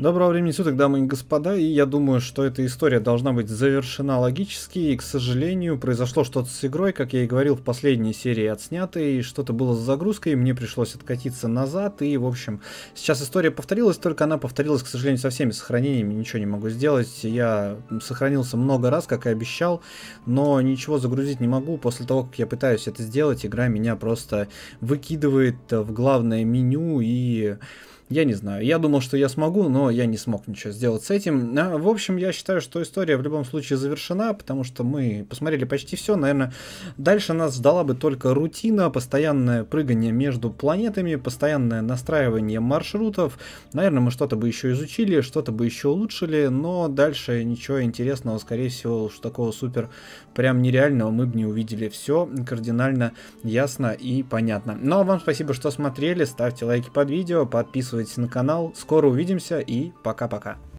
Доброго времени суток, дамы и господа, и я думаю, что эта история должна быть завершена логически, и, к сожалению, произошло что-то с игрой, как я и говорил в последней серии отснятой, что-то было с загрузкой, мне пришлось откатиться назад, и, в общем, сейчас история повторилась, только она повторилась, к сожалению, со всеми сохранениями, ничего не могу сделать, я сохранился много раз, как и обещал, но ничего загрузить не могу, после того, как я пытаюсь это сделать, игра меня просто выкидывает в главное меню, и я не знаю. Я думал, что я смогу, но я не смог ничего сделать с этим. А, в общем, я считаю, что история в любом случае завершена, потому что мы посмотрели почти все. Наверное, дальше нас ждала бы только рутина, постоянное прыгание между планетами, постоянное настраивание маршрутов. Наверное, мы что-то бы еще изучили, что-то бы еще улучшили, но дальше ничего интересного, скорее всего, уж такого супер прям нереального мы бы не увидели. Все кардинально ясно и понятно. Ну а вам спасибо, что смотрели. Ставьте лайки под видео, подписывайтесь подписывайтесь на канал. Скоро увидимся и пока-пока.